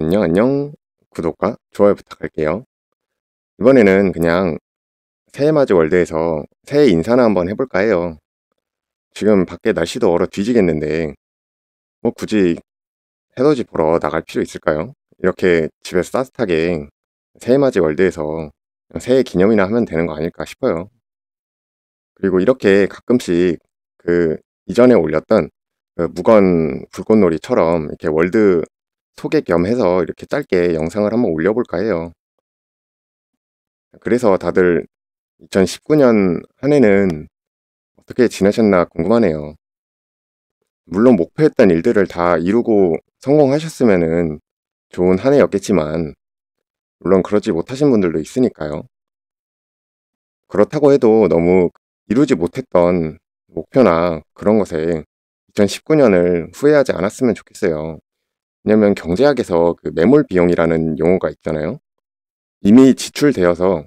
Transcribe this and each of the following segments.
안녕 안녕 구독과 좋아요 부탁할게요. 이번에는 그냥 새해맞이 월드에서 새해 인사나 한번 해볼까 해요. 지금 밖에 날씨도 얼어 뒤지겠는데 뭐 굳이 해돋이 보러 나갈 필요 있을까요? 이렇게 집에서 따뜻하게 새해맞이 월드에서 새해 기념이나 하면 되는 거 아닐까 싶어요. 그리고 이렇게 가끔씩 그 이전에 올렸던 그 무건 불꽃놀이처럼 이렇게 월드 소개 겸해서 이렇게 짧게 영상을 한번 올려볼까 해요. 그래서 다들 2019년 한 해는 어떻게 지내셨나 궁금하네요. 물론 목표했던 일들을 다 이루고 성공하셨으면 좋은 한 해였겠지만 물론 그러지 못하신 분들도 있으니까요. 그렇다고 해도 너무 이루지 못했던 목표나 그런 것에 2019년을 후회하지 않았으면 좋겠어요. 왜냐면 경제학에서 그 매몰 비용이라는 용어가 있잖아요. 이미 지출되어서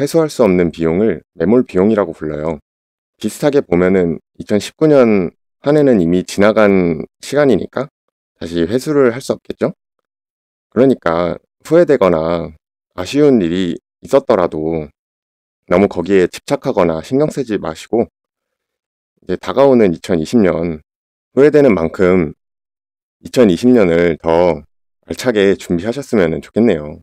회수할 수 없는 비용을 매몰 비용이라고 불러요. 비슷하게 보면은 2019년 한 해는 이미 지나간 시간이니까 다시 회수를 할 수 없겠죠? 그러니까 후회되거나 아쉬운 일이 있었더라도 너무 거기에 집착하거나 신경 쓰지 마시고 이제 다가오는 2020년 후회되는 만큼 2020년을 더 알차게 준비하셨으면 좋겠네요.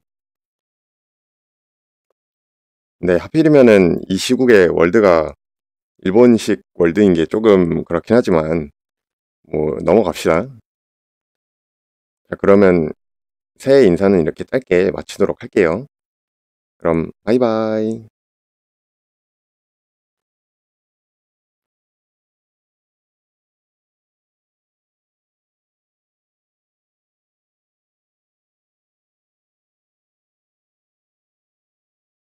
네, 하필이면은 이시국에 월드가 일본식 월드인 게 조금 그렇긴 하지만 뭐 넘어갑시다. 자, 그러면 새해 인사는 이렇게 짧게 마치도록 할게요. 그럼 바이바이.